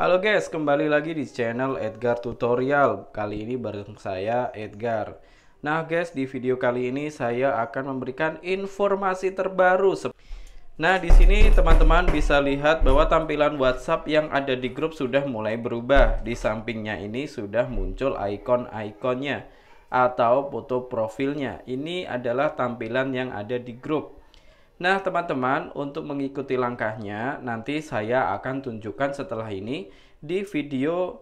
Halo guys, kembali lagi di channel Edgar Tutorial. Kali ini bareng saya Edgar. Nah guys, di video kali ini saya akan memberikan informasi terbaru. Nah, di sini teman-teman bisa lihat bahwa tampilan WhatsApp yang ada di grup sudah mulai berubah. Di sampingnya ini sudah muncul icon-iconnya atau foto profilnya. Ini adalah tampilan yang ada di grup. Nah, teman-teman, untuk mengikuti langkahnya, nanti saya akan tunjukkan setelah ini di video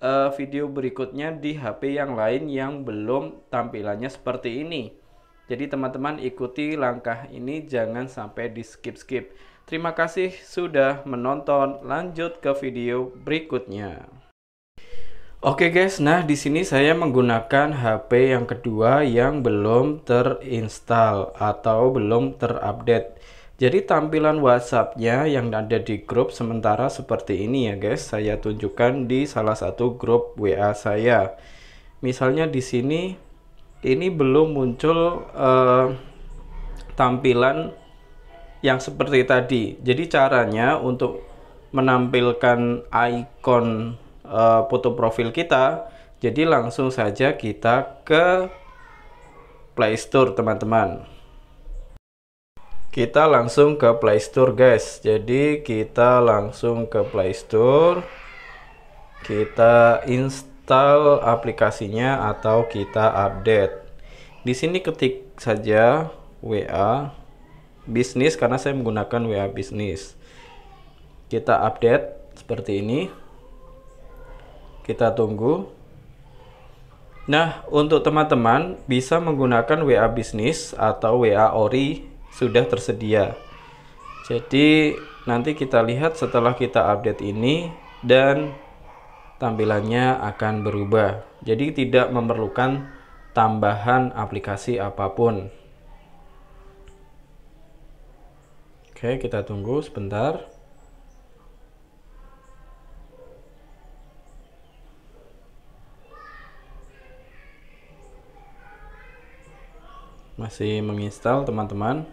uh, video berikutnya di HP yang lain yang belum tampilannya seperti ini. Jadi, teman-teman ikuti langkah ini jangan sampai di skip-skip. Terima kasih sudah menonton. Lanjut ke video berikutnya. Oke guys, nah di sini saya menggunakan HP yang kedua yang belum terinstall atau belum terupdate. Jadi tampilan WhatsAppnya yang ada di grup sementara seperti ini ya guys, saya tunjukkan di salah satu grup WA saya. Misalnya di sini ini belum muncul uh, tampilan yang seperti tadi. Jadi caranya untuk menampilkan icon Eh, foto profil kita. Jadi langsung saja kita ke Play Store teman-teman. Kita langsung ke Play Store guys. Jadi kita langsung ke Play Store. Kita install aplikasinya atau kita update. Di sini ketik saja WA bisnis karena saya menggunakan WA bisnis. Kita update seperti ini. Kita tunggu. Nah, untuk teman-teman bisa menggunakan WA bisnis atau WA ori sudah tersedia. Jadi, nanti kita lihat setelah kita update ini dan tampilannya akan berubah. Jadi, tidak memerlukan tambahan aplikasi apapun. Oke, kita tunggu sebentar. masih menginstal teman-teman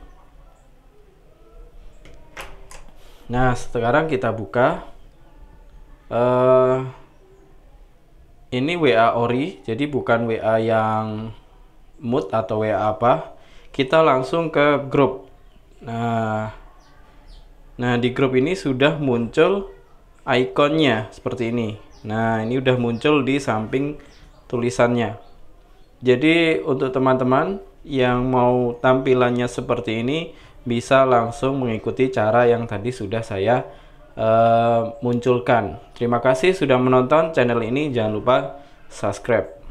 nah sekarang kita buka uh, ini WA ori jadi bukan WA yang mood atau WA apa kita langsung ke grup nah nah di grup ini sudah muncul ikonnya seperti ini nah ini udah muncul di samping tulisannya jadi untuk teman-teman yang mau tampilannya seperti ini bisa langsung mengikuti cara yang tadi sudah saya uh, munculkan. Terima kasih sudah menonton channel ini. Jangan lupa subscribe.